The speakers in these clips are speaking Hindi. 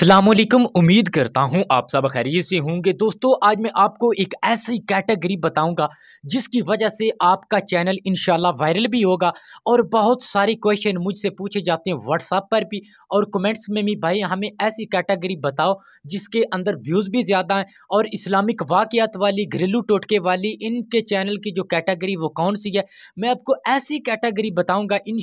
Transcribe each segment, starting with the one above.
असलम उम्मीद करता हूँ आप सब खैरियत से होंगे दोस्तों आज मैं आपको एक ऐसी कैटेगरी बताऊंगा जिसकी वजह से आपका चैनल इन वायरल भी होगा और बहुत सारे क्वेश्चन मुझसे पूछे जाते हैं व्हाट्सअप पर भी और कमेंट्स में भी भाई हमें ऐसी कैटेगरी बताओ जिसके अंदर व्यूज़ भी ज़्यादा हैं और इस्लामिक वाक़ात वाली घरेलू टोटके वाली इनके चैनल की जो कैटेगरी वो कौन सी है मैं आपको ऐसी कैटेगरी बताऊँगा इन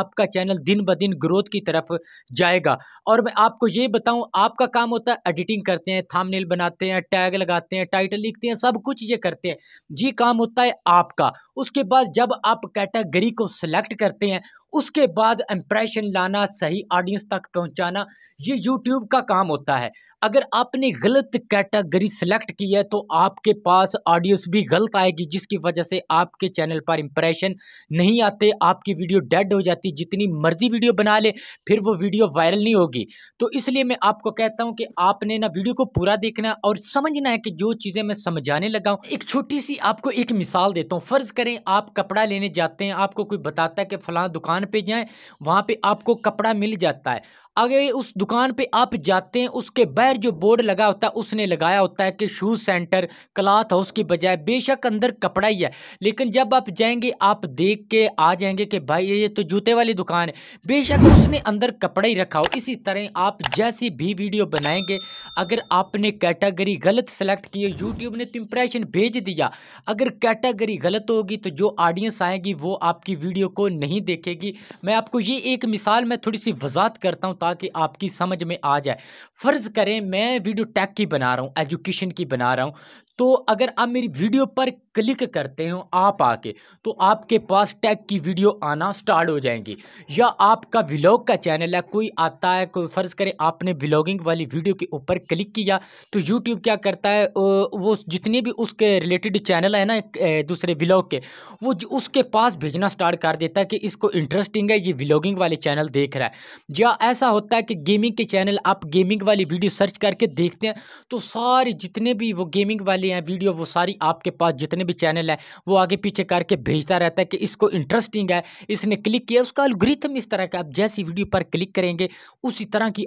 आपका चैनल दिन ब दिन ग्रोथ की तरफ जाएगा और मैं आपको ये बताऊँ हूँ आपका काम होता है एडिटिंग करते हैं थामनेल बनाते हैं टैग लगाते हैं टाइटल लिखते हैं सब कुछ ये करते हैं जी काम होता है आपका उसके बाद जब आप कैटेगरी को सिलेक्ट करते हैं उसके बाद इम्प्रेशन लाना सही ऑडियंस तक पहुंचाना ये यूट्यूब का काम होता है अगर आपने गलत कैटेगरी सेलेक्ट की है तो आपके पास ऑडियंस भी गलत आएगी जिसकी वजह से आपके चैनल पर इम्प्रेशन नहीं आते आपकी वीडियो डेड हो जाती जितनी मर्जी वीडियो बना ले फिर वो वीडियो वायरल नहीं होगी तो इसलिए मैं आपको कहता हूँ कि आपने ना वीडियो को पूरा देखना और समझना है कि जो चीज़ें मैं समझाने लगा एक छोटी सी आपको एक मिसाल देता हूँ फ़र्ज़ करें आप कपड़ा लेने जाते हैं आपको कोई बताता है कि फ़लाँ दुकान दुकान पे जाएं वहाँ पे आपको कपड़ा मिल जाता है अगर उस दुकान पे आप जाते हैं उसके बाहर जो बोर्ड लगा होता है उसने लगाया होता है कि शूज़ सेंटर क्लाथ हाउस की बजाय बेशक अंदर कपड़ा ही है लेकिन जब आप जाएंगे आप देख के आ जाएंगे कि भाई ये तो जूते वाली दुकान है बेशक उसने अंदर कपड़ा ही रखा हो इसी तरह आप जैसी भी वीडियो बनाएंगे अगर आपने कैटेगरी गलत सेलेक्ट की है यूट्यूब ने तो इम्प्रेशन भेज दिया अगर कैटेगरी गलत होगी तो जो ऑडियंस आएगी वो आपकी वीडियो को नहीं देखेगी मैं आपको ये एक मिसाल मैं थोड़ी सी वजात करता हूँ ताकि आपकी समझ में आ जाए फ़र्ज़ करें मैं वीडियो टैक की बना रहा हूँ एजुकेशन की बना रहा हूँ तो अगर आप मेरी वीडियो पर क्लिक करते हो आप आके तो आपके पास टैग की वीडियो आना स्टार्ट हो जाएंगी या आपका व्लॉग का चैनल है कोई आता है कोई फ़र्ज़ करे आपने व्लॉगिंग वाली वीडियो के ऊपर क्लिक किया तो यूट्यूब क्या करता है वो जितने भी उसके रिलेटेड चैनल है ना दूसरे व्लॉग के वो उसके पास भेजना स्टार्ट कर देता है कि इसको इंटरेस्टिंग है ये व्लॉगिंग वाले चैनल देख रहा है या ऐसा होता है कि गेमिंग के चैनल आप गेमिंग वाली वीडियो सर्च करके देखते हैं तो सारे जितने भी वो गेमिंग वाले चैनल या वीडियो वो सारी आपके पास जितने भी चैनल हैं वो आगे पीछे करके भेजता रहता है कि इसको इंटरेस्टिंग है इसने क्लिक किया उसका अलग्रिथम इस तरह का आप जैसी वीडियो पर क्लिक करेंगे उसी तरह की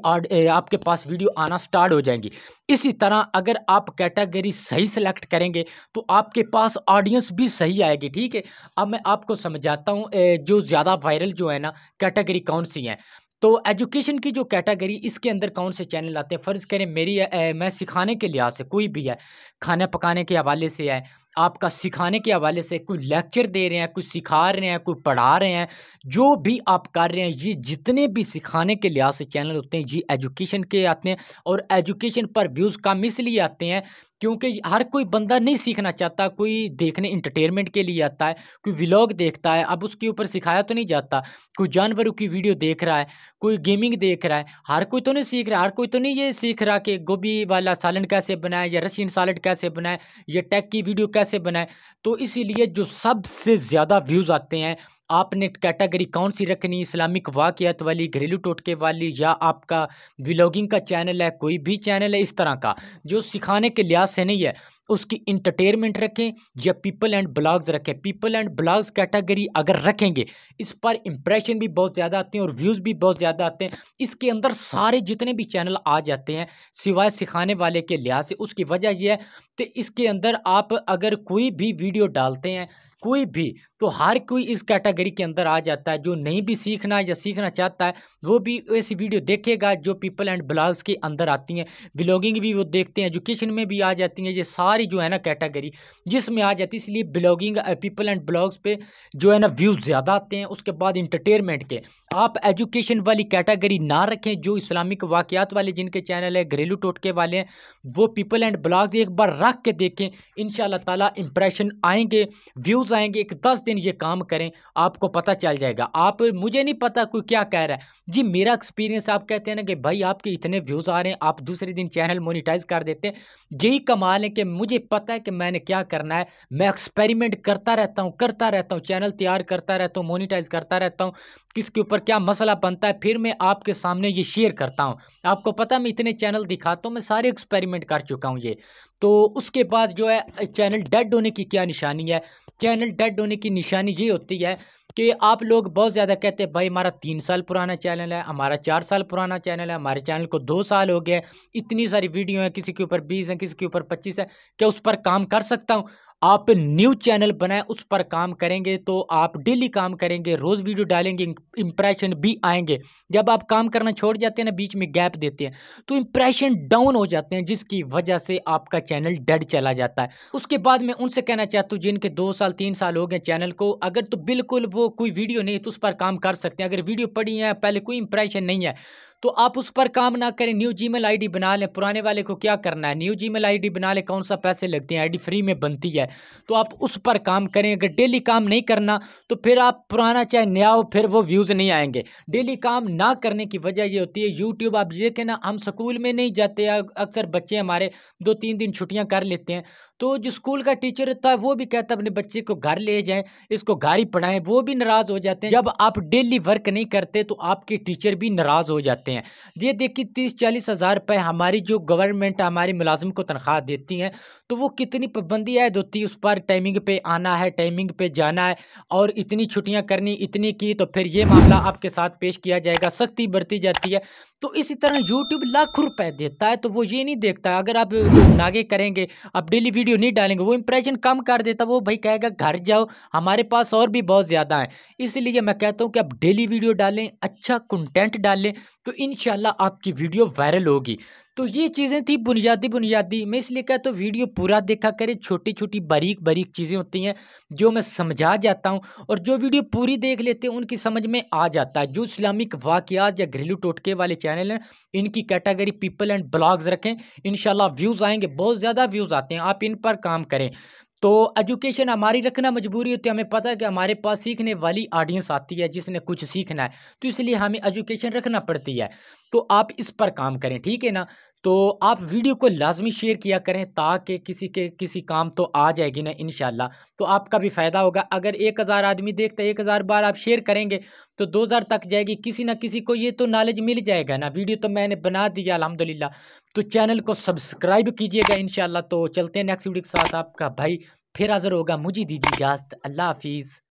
आपके पास वीडियो आना स्टार्ट हो जाएंगी इसी तरह अगर आप कैटेगरी सही सेलेक्ट करेंगे तो आपके पास ऑडियंस भी सही आएगी ठीक है अब मैं आपको समझाता हूँ जो ज़्यादा वायरल जो है ना कैटेगरी कौन सी हैं तो एजुकेशन की जो कैटेगरी इसके अंदर कौन से चैनल आते हैं फ़र्ज़ करें मेरी ए, मैं सिखाने के लिहाज से कोई भी है खाना पकाने के हवाले से है आपका सिखाने के हवाले से कोई लेक्चर दे रहे हैं कुछ सिखा रहे हैं कोई पढ़ा रहे हैं जो भी आप कर रहे हैं ये जितने भी सिखाने के लिहाज से चैनल होते हैं ये एजुकेशन के आते हैं और एजुकेशन पर व्यूज़ कम इसलिए आते हैं क्योंकि हर कोई बंदा नहीं सीखना चाहता कोई देखने इंटरटेनमेंट के लिए आता है कोई व्लॉग देखता है अब उसके ऊपर सिखाया तो नहीं जाता कोई जानवरों की वीडियो देख रहा है कोई गेमिंग देख रहा है हर कोई तो नहीं सीख रहा हर कोई तो नहीं ये सीख रहा कि गोभी वाला सालन कैसे बनाए या रशियन सालन कैसे बनाए या टैग की वीडियो कैसे बनाए तो इसीलिए जो सबसे ज़्यादा व्यूज़ आते हैं आपने कैटेगरी कौन सी रखनी इस्लामिक वाकियात वाली घरेलू टोटके वाली या आपका व्लॉगिंग का चैनल है कोई भी चैनल है इस तरह का जो सिखाने के लिहाज से नहीं है उसकी इंटरटेनमेंट रखें या पीपल एंड ब्लॉग्स रखें पीपल एंड ब्लॉग्स कैटेगरी अगर रखेंगे इस पर इंप्रेशन भी बहुत ज़्यादा आते हैं और व्यूज़ भी बहुत ज़्यादा आते हैं इसके अंदर सारे जितने भी चैनल आ जाते हैं सिवाय सिखाने वाले के लिहाज से उसकी वजह यह है कि इसके अंदर आप अगर कोई भी वीडियो डालते हैं कोई भी तो हर कोई इस कैटेगरी के अंदर आ जाता है जो नहीं भी सीखना या सीखना चाहता है वो भी ऐसी वीडियो देखेगा जो पीपल एंड ब्लॉग्स के अंदर आती हैं ब्लॉगिंग भी वो देखते हैं एजुकेशन में भी आ जाती हैं ये सारे सारी जो है ना कैटेगरी जिसमें आ जाती है इसलिए ब्लॉगिंग पीपल एंड ब्लॉग्स पे जो है ना व्यूज़ ज़्यादा आते हैं उसके बाद इंटरटेनमेंट के आप एजुकेशन वाली कैटेगरी ना रखें जो इस्लामिक वाकियात वाले जिनके चैनल है घरेलू टोटके वाले हैं वो पीपल एंड ब्लॉग्स एक बार रख के देखें इन ताला इंप्रेशन आएंगे व्यूज़ आएंगे एक दस दिन ये काम करें आपको पता चल जाएगा आप मुझे नहीं पता कोई क्या कह रहा है जी मेरा एक्सपीरियंस आप कहते हैं ना कि भाई आपके इतने व्यूज़ आ रहे हैं आप दूसरे दिन चैनल मोनिटाइज कर देते हैं यही कमाल है कि मुझे मुझे पता है कि मैंने क्या करना है मैं एक्सपेरिमेंट करता रहता हूँ करता रहता हूँ चैनल तैयार करता रहता हूँ मोनिटाइज करता रहता हूँ किसके ऊपर क्या मसला बनता है फिर मैं आपके सामने ये शेयर करता हूँ आपको पता मैं इतने चैनल दिखाता हूँ मैं सारे एक्सपेरिमेंट कर चुका हूँ ये तो उसके बाद जो है चैनल डेड होने की क्या निशानी है चैनल डेड होने की निशानी ये होती है कि आप लोग बहुत ज़्यादा कहते हैं भाई हमारा तीन साल पुराना चैनल है हमारा चार साल पुराना चैनल है हमारे चैनल को दो साल हो गया इतनी सारी वीडियो हैं किसी के ऊपर बीस हैं किसी के ऊपर पच्चीस है क्या उस पर काम कर सकता हूँ आप न्यू चैनल बनाएं उस पर काम करेंगे तो आप डेली काम करेंगे रोज़ वीडियो डालेंगे इंप्रेशन भी आएंगे जब आप काम करना छोड़ जाते हैं ना बीच में गैप देते हैं तो इंप्रेशन डाउन हो जाते हैं जिसकी वजह से आपका चैनल डेड चला जाता है उसके बाद मैं उनसे कहना चाहता हूँ जिनके दो साल तीन साल हो गए चैनल को अगर तो बिल्कुल वो कोई वीडियो नहीं तो उस पर काम कर सकते हैं अगर वीडियो पड़ी है पहले कोई इंप्रेशन नहीं है तो आप उस पर काम ना करें न्यू जीमेल आईडी बना लें पुराने वाले को क्या करना है न्यू जीमेल आईडी बना लें कौन सा पैसे लगते हैं आईडी फ्री में बनती है तो आप उस पर काम करें अगर डेली काम नहीं करना तो फिर आप पुराना चाहे नया हो फिर वो व्यूज़ नहीं आएंगे डेली काम ना करने की वजह ये होती है यूट्यूब आप देखें ना हम स्कूल में नहीं जाते अक्सर बच्चे हमारे दो तीन दिन छुट्टियाँ कर लेते हैं तो जो स्कूल का टीचर होता है वो भी कहता है अपने बच्चे को घर ले जाएं इसको घर ही पढ़ाएं वो भी नाराज़ हो जाते हैं जब आप डेली वर्क नहीं करते तो आपके टीचर भी नाराज़ हो जाते हैं हैं ये देखिए तीस चालीस हज़ार रुपये हमारी जो गवर्नमेंट हमारे मुलाजिम को तनख्वाह देती है तो वो कितनी पाबंदी है देती उस पर टाइमिंग पे आना है टाइमिंग पे जाना है और इतनी छुट्टियाँ करनी इतनी की तो फिर ये मामला आपके साथ पेश किया जाएगा सख्ती बरती जाती है तो इसी तरह यूट्यूब लाखों रुपए देता है तो वो ये नहीं देखता अगर आप नागे करेंगे आप डेली वीडियो नहीं डालेंगे वो इंप्रेशन कम कर देता वो भाई कहेगा घर जाओ हमारे पास और भी बहुत ज़्यादा है इसलिए मैं कहता हूँ कि आप डेली वीडियो डालें अच्छा कंटेंट डालें तो इन आपकी वीडियो वायरल होगी तो ये चीज़ें थी बुनियादी बुनियादी मैं इसलिए कहता तो वीडियो पूरा देखा करें छोटी छोटी बारीक बारीक चीज़ें होती हैं जो मैं समझा जाता हूँ और जो वीडियो पूरी देख लेते हैं उनकी समझ में आ जाता है जो इस्लामिक वाक़ात या घरेलू टोटके वाले चैनल हैं इनकी कैटेगरी पीपल एंड ब्लॉग्स रखें इन व्यूज़ आएंगे बहुत ज़्यादा व्यूज़ आते हैं आप इन पर काम करें तो एजुकेशन हमारी रखना मजबूरी होती है हमें पता है कि हमारे पास सीखने वाली ऑडियंस आती है जिसने कुछ सीखना है तो इसलिए हमें एजुकेशन रखना पड़ती है तो आप इस पर काम करें ठीक है ना तो आप वीडियो को लाजमी शेयर किया करें ताकि किसी के किसी काम तो आ जाएगी ना इन तो आपका भी फ़ायदा होगा अगर एक हज़ार आदमी देखते एक हज़ार बार आप शेयर करेंगे तो दो हज़ार तक जाएगी किसी ना किसी को ये तो नॉलेज मिल जाएगा ना वीडियो तो मैंने बना दिया अलहमदिल्ला तो चैनल को सब्सक्राइब कीजिएगा इन तो चलते हैं नेक्स्ट वीडियो के साथ आपका भाई फिर हाज़िर होगा मुझे दीजिए इजाज़त अल्लाह हाफिज़